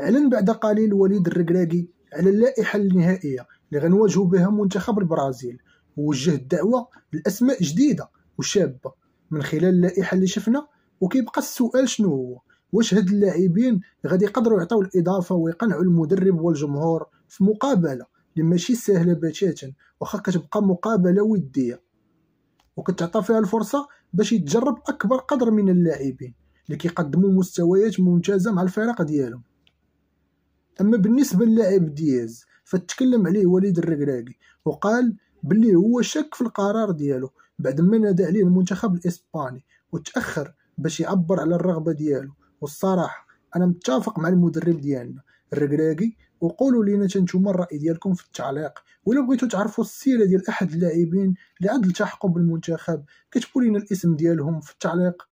اعلن بعد قليل وليد الركراكي على اللائحة النهائية اللي غنواجهو بها منتخب البرازيل ووجه الدعوة لأسماء جديدة وشابة من خلال اللائحة اللي شفنا وكيبقى السؤال شنو هو واش هاد اللاعبين غادي يقدروا يعطيو الإضافة ويقنعوا المدرب والجمهور في مقابلة اللي ماشي ساهلة بتاتا واخا كتبقى مقابلة ودية وكتعطى فيها الفرصة باش يتجرب أكبر قدر من اللاعبين اللي كيقدموا مستويات ممتازة مع الفرق ديالهم أما بالنسبة للاعب دياز فتكلم عليه وليد الركراكي وقال بلي هو شك في القرار ديالو بعد ما نادى عليه المنتخب الإسباني وتأخر باش يعبر على الرغبة ديالو والصراحة أنا متفق مع المدرب ديالنا الركراكي وقولوا لينا تنتوما الراي ديالكم في التعليق ولو بغيتو تعرفوا السيره ديال احد اللاعبين اللي عاد التحقوا بالمنتخب كتبوا لينا الاسم ديالهم في التعليق